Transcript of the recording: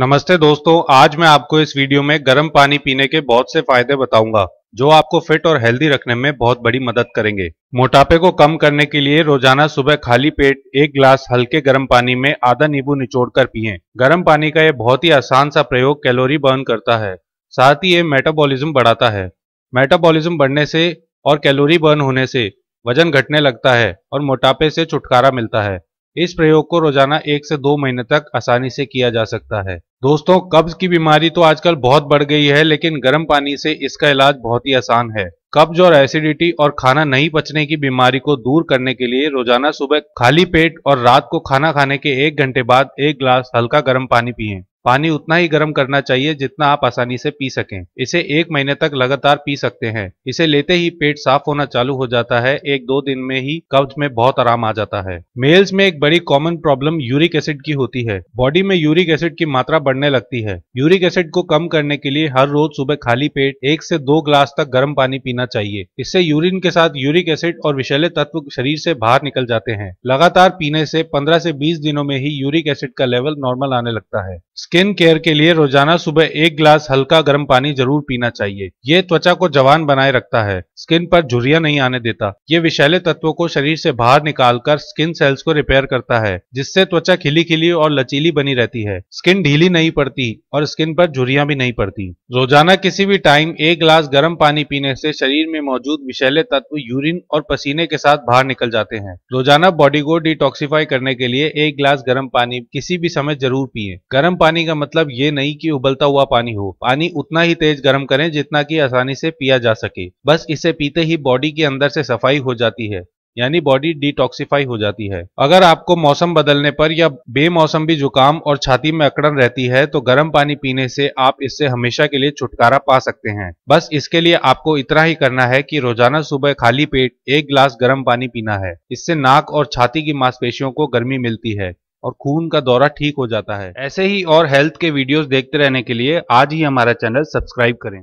नमस्ते दोस्तों आज मैं आपको इस वीडियो में गर्म पानी पीने के बहुत से फायदे बताऊंगा जो आपको फिट और हेल्दी रखने में बहुत बड़ी मदद करेंगे मोटापे को कम करने के लिए रोजाना सुबह खाली पेट एक गिलास हल्के गर्म पानी में आधा नींबू निचोड़ कर पिए गर्म पानी का यह बहुत ही आसान सा प्रयोग कैलोरी बर्न करता है साथ ही ये मेटाबॉलिज्म बढ़ाता है मेटाबॉलिज्म बढ़ने से और कैलोरी बर्न होने से वजन घटने लगता है और मोटापे से छुटकारा मिलता है इस प्रयोग को रोजाना एक से दो महीने तक आसानी से किया जा सकता है दोस्तों कब्ज की बीमारी तो आजकल बहुत बढ़ गई है लेकिन गर्म पानी से इसका इलाज बहुत ही आसान है कब्ज और एसिडिटी और खाना नहीं पचने की बीमारी को दूर करने के लिए रोजाना सुबह खाली पेट और रात को खाना खाने के एक घंटे बाद एक ग्लास हल्का गर्म पानी पिए पानी उतना ही गर्म करना चाहिए जितना आप आसानी से पी सकें इसे एक महीने तक लगातार पी सकते हैं इसे लेते ही पेट साफ होना चालू हो जाता है एक दो दिन में ही कब्ज में बहुत आराम आ जाता है मेल्स में एक बड़ी कॉमन प्रॉब्लम यूरिक एसिड की होती है बॉडी में यूरिक एसिड की मात्रा बढ़ने लगती है यूरिक एसिड को कम करने के लिए हर रोज सुबह खाली पेट एक से दो ग्लास तक गर्म पानी पीना चाहिए इससे यूरिन के साथ यूरिक एसिड और विषैले तत्व शरीर से बाहर निकल जाते हैं लगातार पीने से पंद्रह से बीस दिनों में ही यूरिक एसिड का लेवल नॉर्मल आने लगता है स्किन केयर के लिए रोजाना सुबह एक ग्लास हल्का गर्म पानी जरूर पीना चाहिए ये त्वचा को जवान बनाए रखता है स्किन पर झुरिया नहीं आने देता ये विषैले तत्वों को शरीर से बाहर निकालकर स्किन सेल्स को रिपेयर करता है जिससे त्वचा खिली खिली और लचीली बनी रहती है स्किन ढीली नहीं पड़ती और स्किन पर झुरिया भी नहीं पड़ती रोजाना किसी भी टाइम एक ग्लास गर्म पानी पीने से शरीर में मौजूद विषैले तत्व यूरिन और पसीने के साथ बाहर निकल जाते हैं रोजाना बॉडी को डिटॉक्सीफाई करने के लिए एक ग्लास गर्म पानी किसी भी समय जरूर पिए गर्म पानी पानी का मतलब ये नहीं कि उबलता हुआ पानी हो पानी उतना ही तेज गर्म करें जितना कि आसानी से पिया जा सके बस इसे पीते ही बॉडी के अंदर से सफाई हो जाती है यानी बॉडी डिटॉक्सिफाई हो जाती है अगर आपको मौसम बदलने पर या बेमौसम भी जुकाम और छाती में अकड़न रहती है तो गर्म पानी पीने से आप इससे हमेशा के लिए छुटकारा पा सकते हैं बस इसके लिए आपको इतना ही करना है कि रोजाना सुबह खाली पेट एक गिलास गर्म पानी पीना है इससे नाक और छाती की मांसपेशियों को गर्मी मिलती है और खून का दौरा ठीक हो जाता है ऐसे ही और हेल्थ के वीडियोस देखते रहने के लिए आज ही हमारा चैनल सब्सक्राइब करें